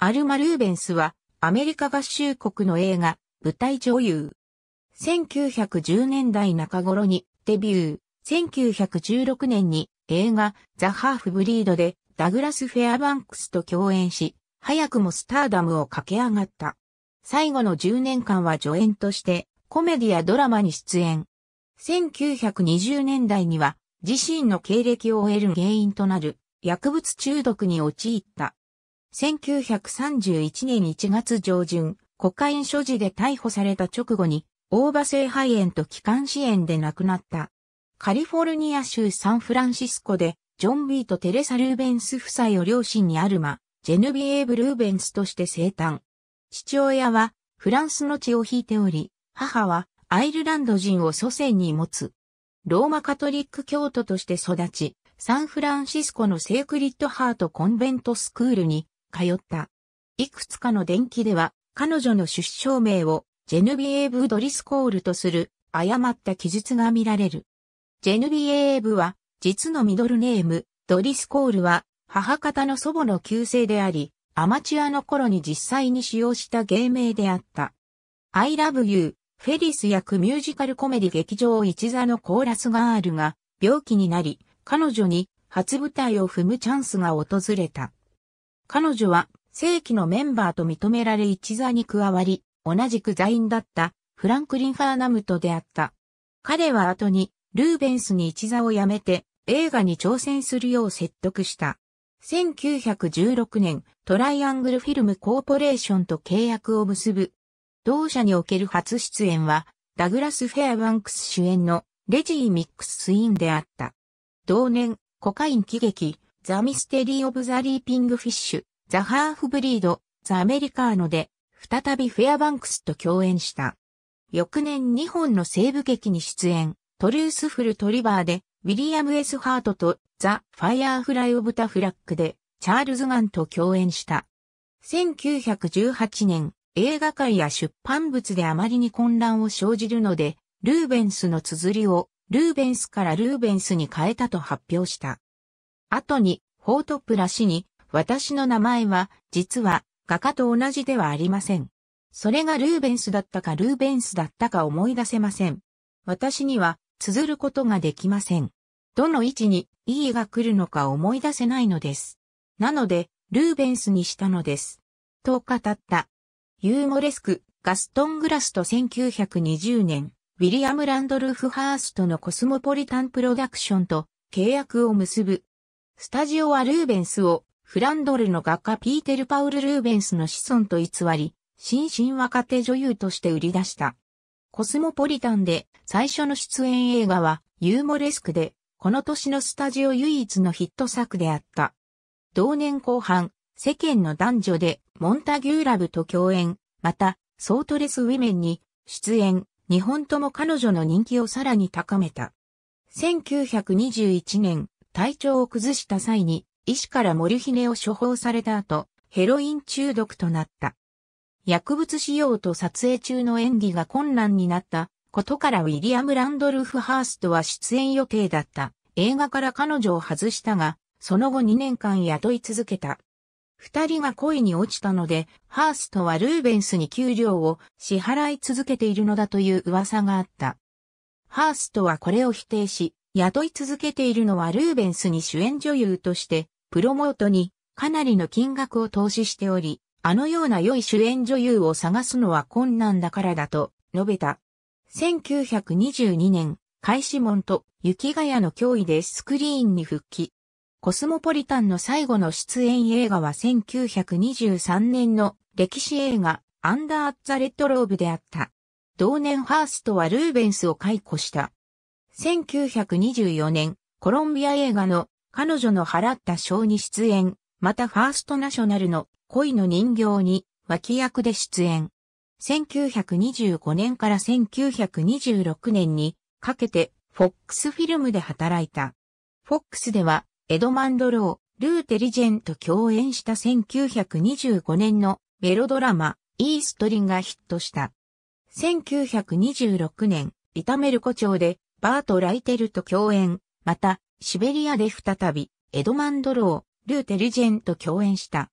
アルマ・ルーベンスは、アメリカ合衆国の映画、舞台女優。1910年代中頃にデビュー。1916年に映画、ザ・ハーフ・ブリードで、ダグラス・フェアバンクスと共演し、早くもスターダムを駆け上がった。最後の10年間は助演として、コメディやドラマに出演。1920年代には、自身の経歴を終える原因となる、薬物中毒に陥った。1931年1月上旬、コカイン所持で逮捕された直後に、大場性肺炎と気管支炎で亡くなった。カリフォルニア州サンフランシスコで、ジョン・ビーとテレサ・ルーベンス夫妻を両親にアルマ、ジェヌビエーブ・ルーベンスとして生誕。父親はフランスの血を引いており、母はアイルランド人を祖先に持つ。ローマカトリック教徒として育ち、サンフランシスコのセークリッドハートコンベントスクールに通った。いくつかの伝記では、彼女の出生名をジェヌビエーブ・ドリスコールとする誤った記述が見られる。ジェヌビエーブは実のミドルネーム、ドリスコールは母方の祖母の旧姓であり、アマチュアの頃に実際に使用した芸名であった。I love you フェリス役ミュージカルコメディ劇場一座のコーラスガールが病気になり、彼女に初舞台を踏むチャンスが訪れた。彼女は正規のメンバーと認められ一座に加わり、同じく座員だったフランクリン・ファーナムと出会った。彼は後にルーベンスに一座を辞めて映画に挑戦するよう説得した。1916年、トライアングルフィルムコーポレーションと契約を結ぶ。同社における初出演は、ダグラス・フェアバンクス主演のレジー・ミックス・スインであった。同年、コカイン喜劇、ザ・ミステリー・オブ・ザ・リーピング・フィッシュ、ザ・ハーフブリード、ザ・アメリカーノで、再びフェアバンクスと共演した。翌年2本の西部劇に出演、トルースフル・トリバーで、ウィリアム・エス・ハートと、ザ・ファイアーフライ・オブ・タ・フラッグで、チャールズ・ガンと共演した。1918年、映画界や出版物であまりに混乱を生じるので、ルーベンスの綴りを、ルーベンスからルーベンスに変えたと発表した。後に、ホートプラ氏に、私の名前は、実は、画家と同じではありません。それがルーベンスだったかルーベンスだったか思い出せません。私には、綴ることができません。どの位置に、E が来るのか思い出せないのです。なので、ルーベンスにしたのです。と語った。ユーモレスク、ガストン・グラスと1920年、ウィリアム・ランドルフ・ハーストのコスモポリタン・プロダクションと契約を結ぶ。スタジオはルーベンスを、フランドルの画家ピーテル・パウル・ルーベンスの子孫と偽り、新進若手女優として売り出した。コスモポリタンで最初の出演映画はユーモレスクで、この年のスタジオ唯一のヒット作であった。同年後半、世間の男女でモンタギューラブと共演、また、ソートレスウィメンに出演、日本とも彼女の人気をさらに高めた。1921年、体調を崩した際に、医師からモルヒネを処方された後、ヘロイン中毒となった。薬物使用と撮影中の演技が困難になったことからウィリアム・ランドルフ・ハーストは出演予定だった映画から彼女を外したが、その後2年間雇い続けた。二人が恋に落ちたので、ハーストはルーベンスに給料を支払い続けているのだという噂があった。ハーストはこれを否定し、雇い続けているのはルーベンスに主演女優として、プロモートにかなりの金額を投資しており、あのような良い主演女優を探すのは困難だからだと述べた。1922年、開始門と雪ヶ谷の脅威でスクリーンに復帰。コスモポリタンの最後の出演映画は1923年の歴史映画アンダー・ザ・レッド・ローブであった。同年ファーストはルーベンスを解雇した。1924年、コロンビア映画の彼女の払った賞に出演、またファーストナショナルの恋の人形に脇役で出演。1925年から1926年にかけてフォックスフィルムで働いた。フォックスではエドマンド・ロー、ルーテリジェンと共演した1925年のメロドラマイーストリンがヒットした。1926年、痛タメルコ町でバート・ライテルと共演、また、シベリアで再び、エドマンド・ロー、ルー・テルジェンと共演した。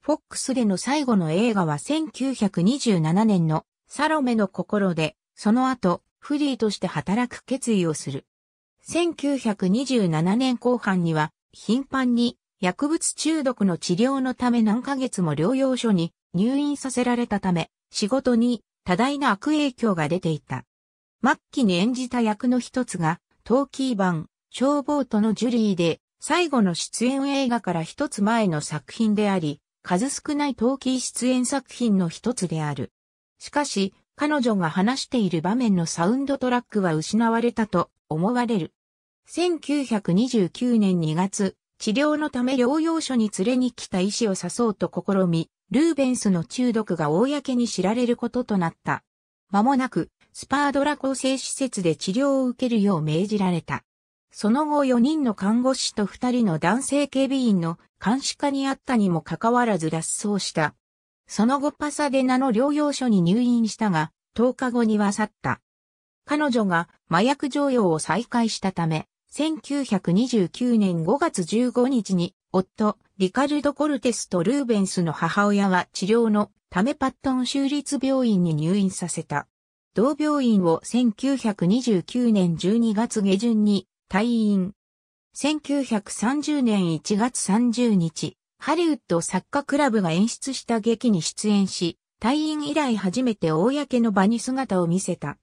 フォックスでの最後の映画は1927年のサロメの心で、その後、フリーとして働く決意をする。1927年後半には、頻繁に薬物中毒の治療のため何ヶ月も療養所に入院させられたため、仕事に多大な悪影響が出ていた。末期に演じた役の一つが、トーキー版、消防とのジュリーで、最後の出演映画から一つ前の作品であり、数少ないトーキー出演作品の一つである。しかし、彼女が話している場面のサウンドトラックは失われたと思われる。1929年2月、治療のため療養所に連れに来た医師を誘おうと試み、ルーベンスの中毒が公に知られることとなった。間もなく、スパードラ構成施設で治療を受けるよう命じられた。その後4人の看護師と2人の男性警備員の監視下にあったにもかかわらず脱走した。その後パサデナの療養所に入院したが、10日後には去った。彼女が麻薬常用を再開したため、1929年5月15日に、夫、リカルド・コルテスとルーベンスの母親は治療のためパットン州立病院に入院させた。同病院を1929年12月下旬に退院。1930年1月30日、ハリウッド作家クラブが演出した劇に出演し、退院以来初めて公の場に姿を見せた。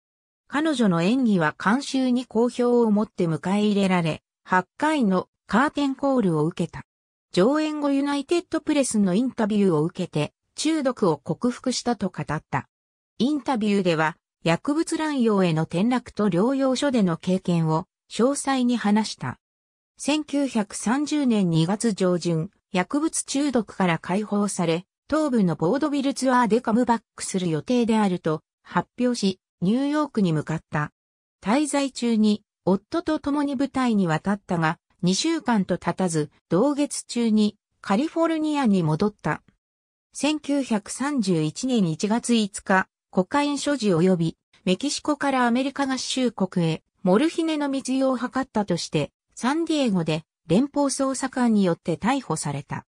彼女の演技は監修に好評を持って迎え入れられ、8回のカーテンコールを受けた。上演後ユナイテッドプレスのインタビューを受けて、中毒を克服したと語った。インタビューでは、薬物乱用への転落と療養所での経験を詳細に話した。1930年2月上旬、薬物中毒から解放され、東部のボードビルツアーでカムバックする予定であると発表し、ニューヨークに向かった。滞在中に、夫と共に舞台に渡ったが、2週間と経たず、同月中にカリフォルニアに戻った。1931年1月5日、コカイン所持及び、メキシコからアメリカ合衆国へ、モルヒネの密輸を図ったとして、サンディエゴで連邦捜査官によって逮捕された。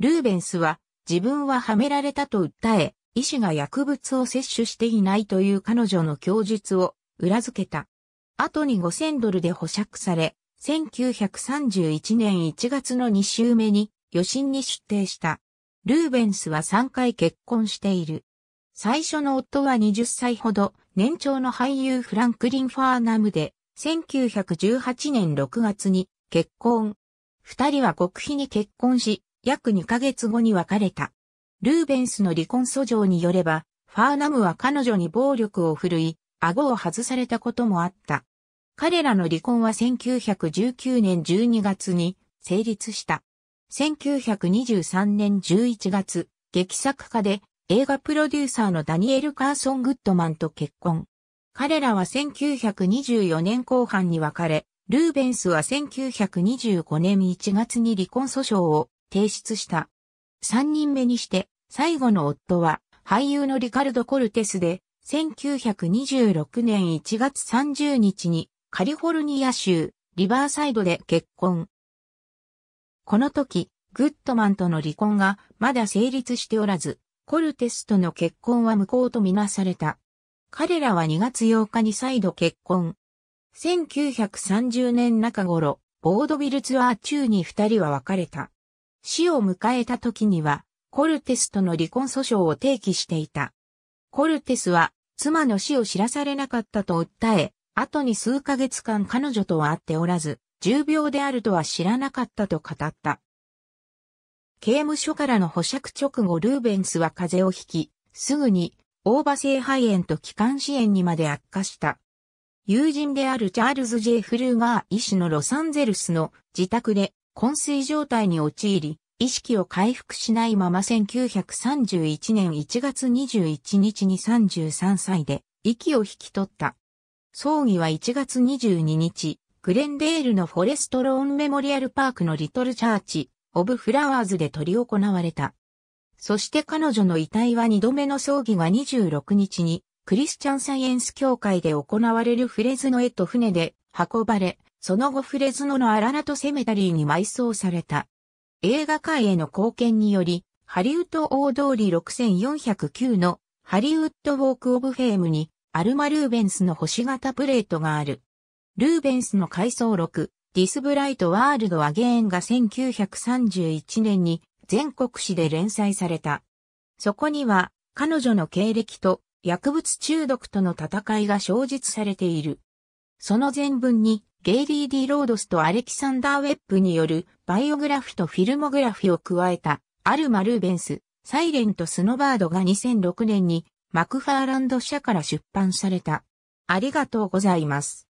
ルーベンスは、自分ははめられたと訴え、医師が薬物を摂取していないという彼女の供述を裏付けた。後に5000ドルで保釈され、1931年1月の2週目に余震に出廷した。ルーベンスは3回結婚している。最初の夫は20歳ほど、年長の俳優フランクリン・ファーナムで、1918年6月に結婚。二人は極秘に結婚し、約2ヶ月後に別れた。ルーベンスの離婚訴状によれば、ファーナムは彼女に暴力を振るい、顎を外されたこともあった。彼らの離婚は1919年12月に成立した。1923年11月、劇作家で映画プロデューサーのダニエル・カーソン・グッドマンと結婚。彼らは1924年後半に別れ、ルーベンスは1925年1月に離婚訴訟を提出した。3人目にして、最後の夫は俳優のリカルド・コルテスで、1926年1月30日にカリフォルニア州リバーサイドで結婚。この時、グッドマンとの離婚がまだ成立しておらず、コルテスとの結婚は無効とみなされた。彼らは2月8日に再度結婚。1930年中頃、ボードビルツアー中に二人は別れた。死を迎えた時には、コルテスとの離婚訴訟を提起していた。コルテスは、妻の死を知らされなかったと訴え、後に数ヶ月間彼女とは会っておらず、重病であるとは知らなかったと語った。刑務所からの保釈直後ルーベンスは風邪をひき、すぐに、大場性肺炎と気管支炎にまで悪化した。友人であるチャールズ・ジェフルーガー医師のロサンゼルスの自宅で昏睡状態に陥り、意識を回復しないまま1931年1月21日に33歳で息を引き取った。葬儀は1月22日、グレンデールのフォレストローンメモリアルパークのリトルチャーチ、オブ・フラワーズで執り行われた。そして彼女の遺体は二度目の葬儀が26日に、クリスチャンサイエンス協会で行われるフレズノへと船で運ばれ、その後フレズノのアララトセメタリーに埋葬された。映画界への貢献により、ハリウッド大通り6409のハリウッドウォークオブフェームにアルマ・ルーベンスの星型プレートがある。ルーベンスの階層録。ディスブライトワールドアゲーンが1931年に全国紙で連載された。そこには彼女の経歴と薬物中毒との戦いが詳述されている。その前文にゲイリー・ディ・ロードスとアレキサンダー・ウェップによるバイオグラフィとフィルモグラフィを加えたアルマ・ルーベンス、サイレント・スノバードが2006年にマクファーランド社から出版された。ありがとうございます。